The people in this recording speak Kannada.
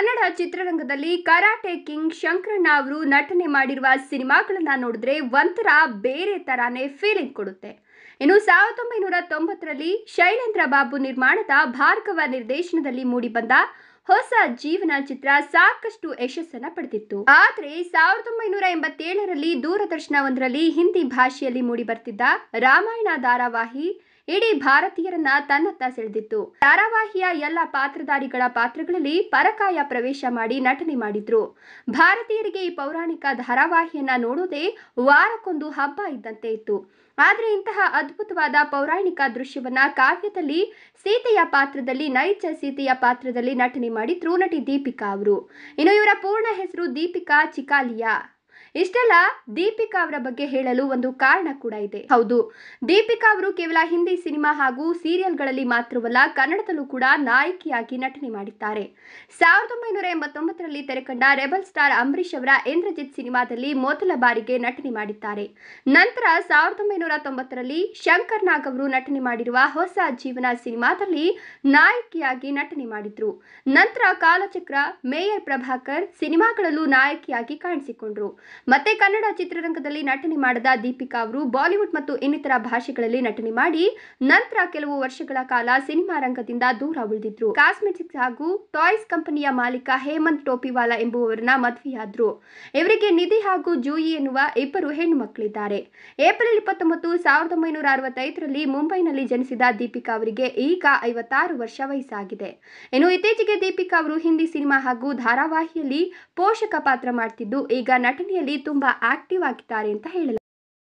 ಕನ್ನಡ ಚಿತ್ರರಂಗದಲ್ಲಿ ಕರಾಟೆ ಕಿಂಗ್ ಶಂಕರಣ್ಣ ಅವರು ನಟನೆ ಮಾಡಿರುವ ಸಿನಿಮಾಗಳನ್ನ ನೋಡಿದ್ರೆ ಒಂಥರ ಬೇರೆ ತರಾನೇ ಫೀಲಿಂಗ್ ಕೊಡುತ್ತೆ ಇನ್ನು ಸಾವಿರದ ಒಂಬೈನೂರ ತೊಂಬತ್ತರಲ್ಲಿ ಶೈಲೇಂದ್ರ ಬಾಬು ನಿರ್ಮಾಣದ ಭಾರ್ಗವ ನಿರ್ದೇಶನದಲ್ಲಿ ಮೂಡಿಬಂದ ಹೊಸ ಜೀವನ ಚಿತ್ರ ಸಾಕಷ್ಟು ಯಶಸ್ಸನ್ನ ಪಡೆದಿತ್ತು ಆದರೆ ಸಾವಿರದ ಒಂಬೈನೂರ ಎಂಬತ್ತೇಳರಲ್ಲಿ ದೂರದರ್ಶನ ಒಂದರಲ್ಲಿ ಹಿಂದಿ ಭಾಷೆಯಲ್ಲಿ ಮೂಡಿಬರ್ತಿದ್ದ ರಾಮಾಯಣ ಧಾರಾವಾಹಿ ಇಡೀ ಭಾರತೀಯರನ್ನ ತನ್ನತ್ತ ಸೆಳೆದಿತ್ತು ಧಾರಾವಾಹಿಯ ಎಲ್ಲ ಪಾತ್ರಧಾರಿಗಳ ಪಾತ್ರಗಳಲ್ಲಿ ಪರಕಾಯ ಪ್ರವೇಶ ಮಾಡಿ ನಟನೆ ಮಾಡಿದ್ರು ಭಾರತೀಯರಿಗೆ ಈ ಪೌರಾಣಿಕ ಧಾರಾವಾಹಿಯನ್ನ ನೋಡೋದೇ ವಾರಕ್ಕೊಂದು ಹಬ್ಬ ಇದ್ದಂತೆ ಇತ್ತು ಆದರೆ ಇಂತಹ ಅದ್ಭುತವಾದ ಪೌರಾಣಿಕ ದೃಶ್ಯವನ್ನ ಕಾವ್ಯದಲ್ಲಿ ಸೀತೆಯ ಪಾತ್ರದಲ್ಲಿ ನೈಜ ಸೀತೆಯ ಪಾತ್ರದಲ್ಲಿ ನಟನೆ ಮಾಡಿದ್ರು ನಟಿ ದೀಪಿಕಾ ಅವರು ಇನ್ನು ಇವರ ಪೂರ್ಣ ಹೆಸರು ದೀಪಿಕಾ ಚಿಕಾಲಿಯಾ ಇಷ್ಟೆಲ್ಲ ದೀಪಿಕಾ ಅವರ ಬಗ್ಗೆ ಹೇಳಲು ಒಂದು ಕಾರಣ ಕೂಡ ಇದೆ ಹೌದು ದೀಪಿಕಾ ಅವರು ಕೇವಲ ಹಿಂದಿ ಸಿನಿಮಾ ಹಾಗೂ ಸೀರಿಯಲ್ಗಳಲ್ಲಿ ಮಾತ್ರವಲ್ಲ ಕನ್ನಡದಲ್ಲೂ ಕೂಡ ನಾಯಕಿಯಾಗಿ ನಟನೆ ಮಾಡಿದ್ದಾರೆ ಸಾವಿರದ ಒಂಬೈನೂರ ಎಂಬತ್ತೊಂಬತ್ತರಲ್ಲಿ ತೆರೆಕಂಡ ರೆಬಲ್ ಸ್ಟಾರ್ ಅಂಬರೀಷ್ ಅವರ ಇಂದ್ರಜಿತ್ ಸಿನಿಮಾದಲ್ಲಿ ಮೊದಲ ಬಾರಿಗೆ ನಟನೆ ಮಾಡಿದ್ದಾರೆ ನಂತರ ಸಾವಿರದ ಒಂಬೈನೂರ ತೊಂಬತ್ತರಲ್ಲಿ ಶಂಕರ್ ನಾಗ್ ಅವರು ನಟನೆ ಮಾಡಿರುವ ಹೊಸ ಜೀವನ ಸಿನಿಮಾದಲ್ಲಿ ನಾಯಕಿಯಾಗಿ ನಟನೆ ಮಾಡಿದ್ರು ನಂತರ ಕಾಲಚಕ್ರ ಮೇಯರ್ ಪ್ರಭಾಕರ್ ಸಿನಿಮಾಗಳಲ್ಲೂ ನಾಯಕಿಯಾಗಿ ಕಾಣಿಸಿಕೊಂಡ್ರು ಮತ್ತೆ ಕನ್ನಡ ಚಿತ್ರರಂಗದಲ್ಲಿ ನಟನೆ ಮಾಡದ ದೀಪಿಕಾ ಅವರು ಬಾಲಿವುಡ್ ಮತ್ತು ಇನ್ನಿತರ ಭಾಷೆಗಳಲ್ಲಿ ನಟನೆ ಮಾಡಿ ನಂತರ ಕೆಲವು ವರ್ಷಗಳ ಕಾಲ ಸಿನಿಮಾ ರಂಗದಿಂದ ದೂರ ಉಳಿದಿದ್ರು ಕಾಸ್ಮೆಟಿಕ್ಸ್ ಹಾಗೂ ಟಾಯ್ಸ್ ಕಂಪನಿಯ ಮಾಲೀಕ ಹೇಮಂತ್ ಟೋಪಿವಾಲಾ ಎಂಬುವವರನ್ನ ಮದುವೆಯಾದ್ರು ಇವರಿಗೆ ನಿಧಿ ಹಾಗೂ ಜೂಯಿ ಎನ್ನುವ ಇಬ್ಬರು ಹೆಣ್ಣು ಮಕ್ಕಳಿದ್ದಾರೆ ಏಪ್ರಿಲ್ ಇಪ್ಪತ್ತೊಂಬತ್ತು ಸಾವಿರದ ಒಂಬೈನೂರ ಅರವತ್ತೈದರಲ್ಲಿ ಮುಂಬೈನಲ್ಲಿ ಜನಿಸಿದ ದೀಪಿಕಾ ಅವರಿಗೆ ಈಗ ಐವತ್ತಾರು ವರ್ಷ ವಯಸ್ಸಾಗಿದೆ ಇನ್ನು ಇತ್ತೀಚೆಗೆ ದೀಪಿಕಾ ಅವರು ಹಿಂದಿ ಸಿನಿಮಾ ಹಾಗೂ ಧಾರಾವಾಹಿಯಲ್ಲಿ ಪೋಷಕ ಪಾತ್ರ ಮಾಡ್ತಿದ್ದು ಈಗ ನಟನೆಯಲ್ಲಿ ತುಂಬಾ ಆಕ್ಟಿವ್ ಆಗಿದ್ದಾರೆ ಅಂತ ಹೇಳಲಾಗಿದೆ